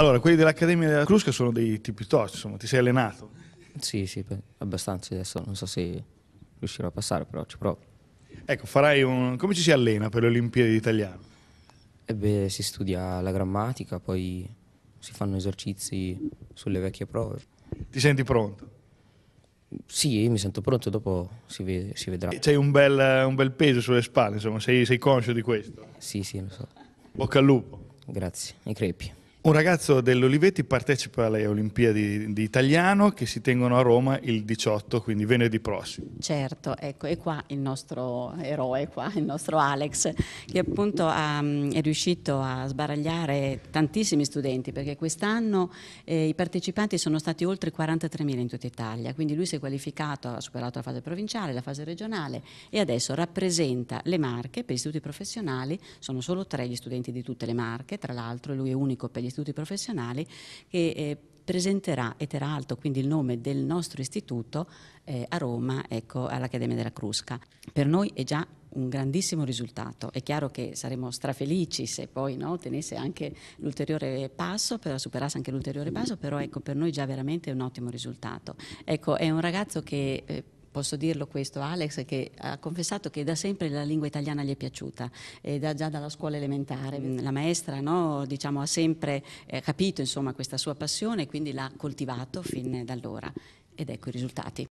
Allora, quelli dell'Accademia della Crusca sono dei tipi tosti, insomma, ti sei allenato? Sì, sì, abbastanza adesso, non so se riuscirò a passare, però ci provo. Ecco, farai un... come ci si allena per le Olimpiadi italiane? Ebbene, eh si studia la grammatica, poi si fanno esercizi sulle vecchie prove. Ti senti pronto? Sì, mi sento pronto, dopo si, ve si vedrà. C'hai un, un bel, peso sulle spalle, insomma, sei, sei conscio di questo? Sì, sì, lo so. Bocca al lupo. Grazie, i crepi. Un ragazzo dell'Olivetti partecipa alle Olimpiadi di Italiano che si tengono a Roma il 18, quindi venerdì prossimo. Certo, ecco, è qua il nostro eroe, qua, il nostro Alex, che appunto ha, ehm, è riuscito a sbaragliare tantissimi studenti, perché quest'anno eh, i partecipanti sono stati oltre 43.000 in tutta Italia, quindi lui si è qualificato, ha superato la fase provinciale, la fase regionale e adesso rappresenta le Marche per gli istituti professionali, sono solo tre gli studenti di tutte le Marche, tra l'altro lui è unico per gli istituti professionali che eh, presenterà Eteralto, quindi il nome del nostro istituto, eh, a Roma, ecco, all'Accademia della Crusca. Per noi è già un grandissimo risultato. È chiaro che saremmo strafelici se poi no, tenesse anche l'ulteriore passo, però, superasse anche l'ulteriore passo, però ecco, per noi già veramente è un ottimo risultato. Ecco, è un ragazzo che... Eh, posso dirlo questo, Alex, che ha confessato che da sempre la lingua italiana gli è piaciuta, eh, da, già dalla scuola elementare. Mm. La maestra no, diciamo, ha sempre eh, capito insomma, questa sua passione e quindi l'ha coltivato fin da allora. Ed ecco i risultati.